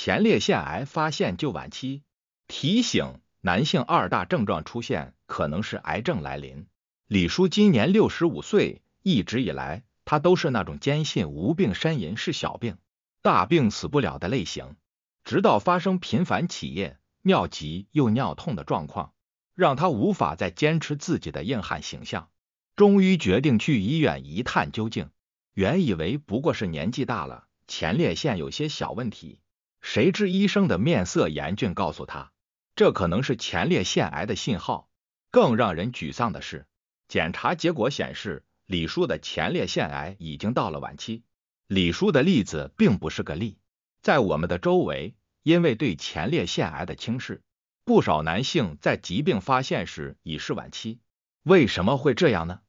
前列腺癌发现就晚期，提醒男性二大症状出现可能是癌症来临。李叔今年六十五岁，一直以来他都是那种坚信无病呻吟是小病，大病死不了的类型。直到发生频繁起夜、尿急又尿痛的状况，让他无法再坚持自己的硬汉形象，终于决定去医院一探究竟。原以为不过是年纪大了，前列腺有些小问题。谁知医生的面色严峻，告诉他，这可能是前列腺癌的信号。更让人沮丧的是，检查结果显示，李叔的前列腺癌已经到了晚期。李叔的例子并不是个例，在我们的周围，因为对前列腺癌的轻视，不少男性在疾病发现时已是晚期。为什么会这样呢？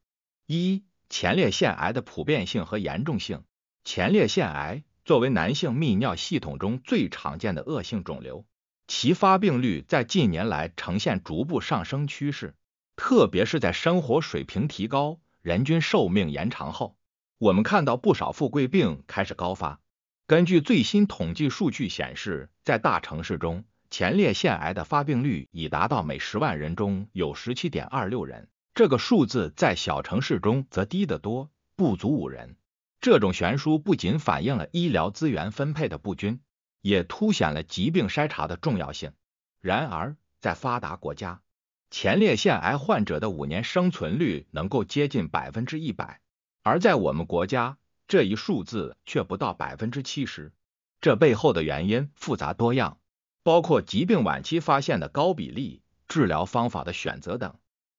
一、前列腺癌的普遍性和严重性。前列腺癌。作为男性泌尿系统中最常见的恶性肿瘤，其发病率在近年来呈现逐步上升趋势。特别是在生活水平提高、人均寿命延长后，我们看到不少富贵病开始高发。根据最新统计数据显示，在大城市中，前列腺癌的发病率已达到每十万人中有十七点二六人，这个数字在小城市中则低得多，不足五人。这种悬殊不仅反映了医疗资源分配的不均，也凸显了疾病筛查的重要性。然而，在发达国家，前列腺癌患者的五年生存率能够接近百分之一百，而在我们国家，这一数字却不到百分之七十。这背后的原因复杂多样，包括疾病晚期发现的高比例、治疗方法的选择等，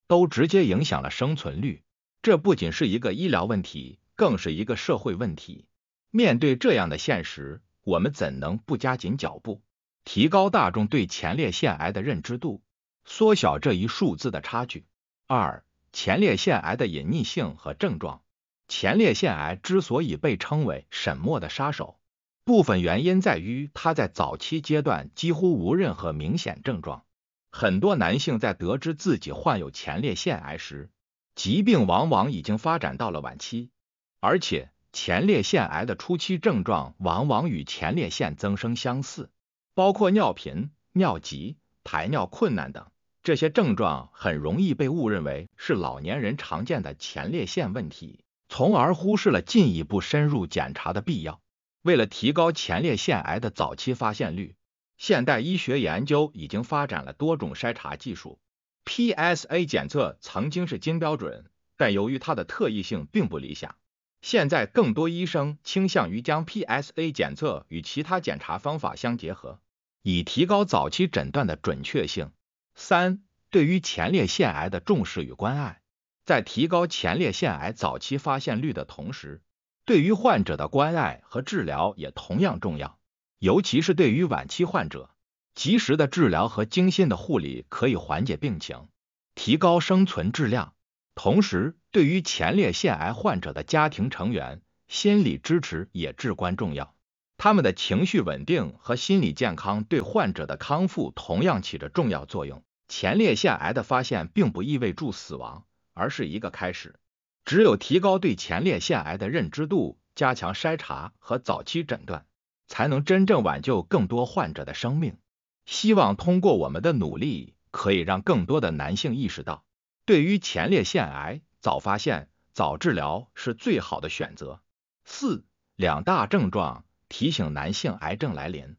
都直接影响了生存率。这不仅是一个医疗问题。更是一个社会问题。面对这样的现实，我们怎能不加紧脚步，提高大众对前列腺癌的认知度，缩小这一数字的差距？二、前列腺癌的隐匿性和症状。前列腺癌之所以被称为“沉默的杀手”，部分原因在于它在早期阶段几乎无任何明显症状。很多男性在得知自己患有前列腺癌时，疾病往往已经发展到了晚期。而且前列腺癌的初期症状往往与前列腺增生相似，包括尿频、尿急、排尿困难等，这些症状很容易被误认为是老年人常见的前列腺问题，从而忽视了进一步深入检查的必要。为了提高前列腺癌的早期发现率，现代医学研究已经发展了多种筛查技术。PSA 检测曾经是金标准，但由于它的特异性并不理想。现在更多医生倾向于将 PSA 检测与其他检查方法相结合，以提高早期诊断的准确性。三，对于前列腺癌的重视与关爱，在提高前列腺癌早期发现率的同时，对于患者的关爱和治疗也同样重要。尤其是对于晚期患者，及时的治疗和精心的护理可以缓解病情，提高生存质量。同时，对于前列腺癌患者的家庭成员，心理支持也至关重要。他们的情绪稳定和心理健康对患者的康复同样起着重要作用。前列腺癌的发现并不意味着死亡，而是一个开始。只有提高对前列腺癌的认知度，加强筛查和早期诊断，才能真正挽救更多患者的生命。希望通过我们的努力，可以让更多的男性意识到。对于前列腺癌，早发现、早治疗是最好的选择。四两大症状提醒男性癌症来临。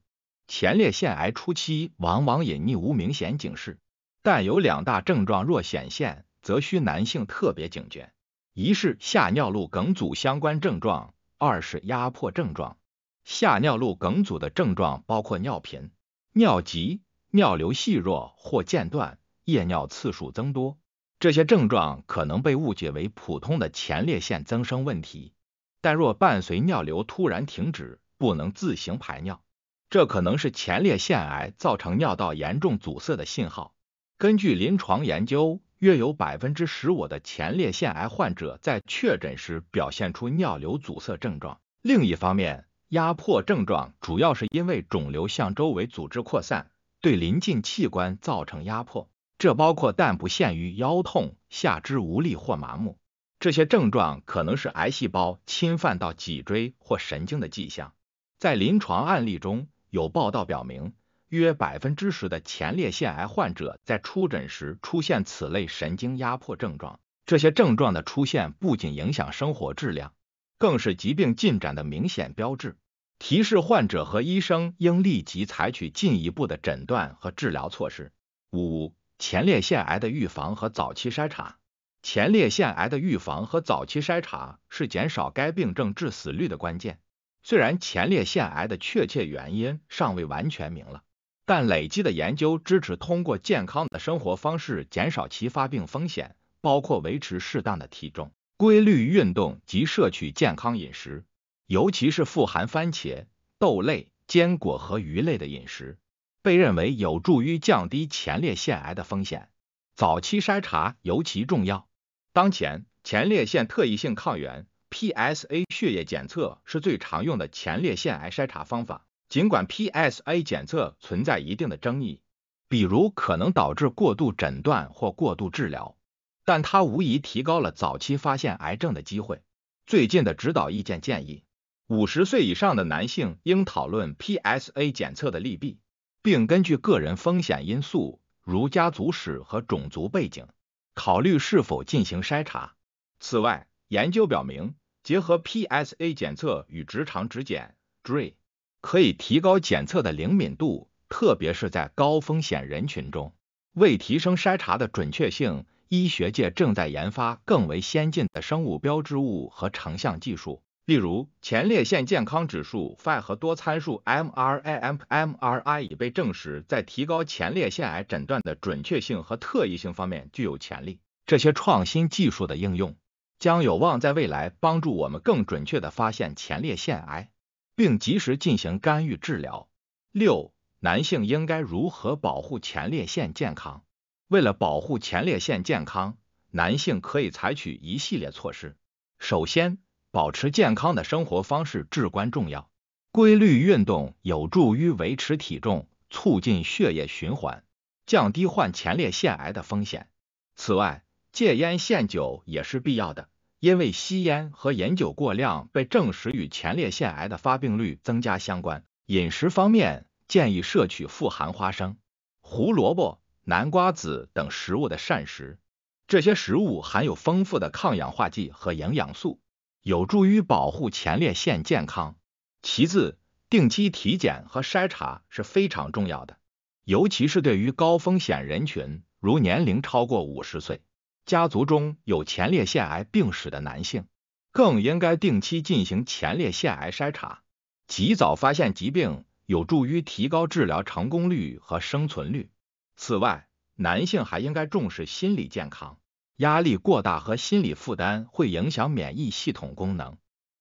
前列腺癌初期往往隐匿无明显警示，但有两大症状若显现，则需男性特别警觉。一是下尿路梗阻相关症状，二是压迫症状。下尿路梗阻的症状包括尿频、尿急、尿流细弱或间断、夜尿次数增多。这些症状可能被误解为普通的前列腺增生问题，但若伴随尿流突然停止，不能自行排尿，这可能是前列腺癌造成尿道严重阻塞的信号。根据临床研究，约有百分之十五的前列腺癌患者在确诊时表现出尿流阻塞症状。另一方面，压迫症状主要是因为肿瘤向周围组织扩散，对临近器官造成压迫。这包括但不限于腰痛、下肢无力或麻木，这些症状可能是癌细胞侵犯到脊椎或神经的迹象。在临床案例中有报道表明，约百分之十的前列腺癌患者在出诊时出现此类神经压迫症状。这些症状的出现不仅影响生活质量，更是疾病进展的明显标志，提示患者和医生应立即采取进一步的诊断和治疗措施。五前列腺癌的预防和早期筛查，前列腺癌的预防和早期筛查是减少该病症致死率的关键。虽然前列腺癌的确切原因尚未完全明了，但累积的研究支持通过健康的生活方式减少其发病风险，包括维持适当的体重、规律运动及摄取健康饮食，尤其是富含番茄、豆类、坚果和鱼类的饮食。被认为有助于降低前列腺癌的风险，早期筛查尤其重要。当前，前列腺特异性抗原 （PSA） 血液检测是最常用的前列腺癌筛查方法。尽管 PSA 检测存在一定的争议，比如可能导致过度诊断或过度治疗，但它无疑提高了早期发现癌症的机会。最近的指导意见建议，五十岁以上的男性应讨论 PSA 检测的利弊。并根据个人风险因素，如家族史和种族背景，考虑是否进行筛查。此外，研究表明，结合 PSA 检测与直肠指检，Dr. e 可以提高检测的灵敏度，特别是在高风险人群中。为提升筛查的准确性，医学界正在研发更为先进的生物标志物和成像技术。例如，前列腺健康指数 f i 和多参数 MRI，MRI 已被证实在提高前列腺癌诊断的准确性和特异性方面具有潜力。这些创新技术的应用，将有望在未来帮助我们更准确地发现前列腺癌，并及时进行干预治疗。六、男性应该如何保护前列腺健康？为了保护前列腺健康，男性可以采取一系列措施。首先，保持健康的生活方式至关重要。规律运动有助于维持体重，促进血液循环，降低患前列腺癌的风险。此外，戒烟限酒也是必要的，因为吸烟和饮酒过量被证实与前列腺癌的发病率增加相关。饮食方面，建议摄取富含花生、胡萝卜、南瓜子等食物的膳食，这些食物含有丰富的抗氧化剂和营养素。有助于保护前列腺健康。其次，定期体检和筛查是非常重要的，尤其是对于高风险人群，如年龄超过五十岁、家族中有前列腺癌病史的男性，更应该定期进行前列腺癌筛查。及早发现疾病，有助于提高治疗成功率和生存率。此外，男性还应该重视心理健康。压力过大和心理负担会影响免疫系统功能，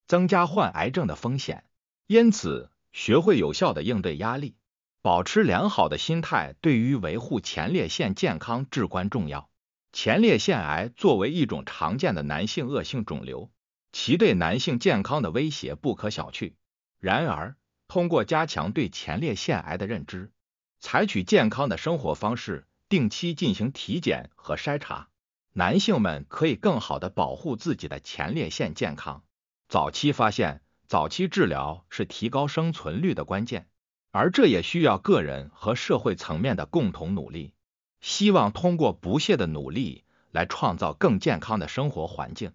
增加患癌症的风险。因此，学会有效的应对压力，保持良好的心态，对于维护前列腺健康至关重要。前列腺癌作为一种常见的男性恶性肿瘤，其对男性健康的威胁不可小觑。然而，通过加强对前列腺癌的认知，采取健康的生活方式，定期进行体检和筛查。男性们可以更好的保护自己的前列腺健康。早期发现、早期治疗是提高生存率的关键，而这也需要个人和社会层面的共同努力。希望通过不懈的努力，来创造更健康的生活环境。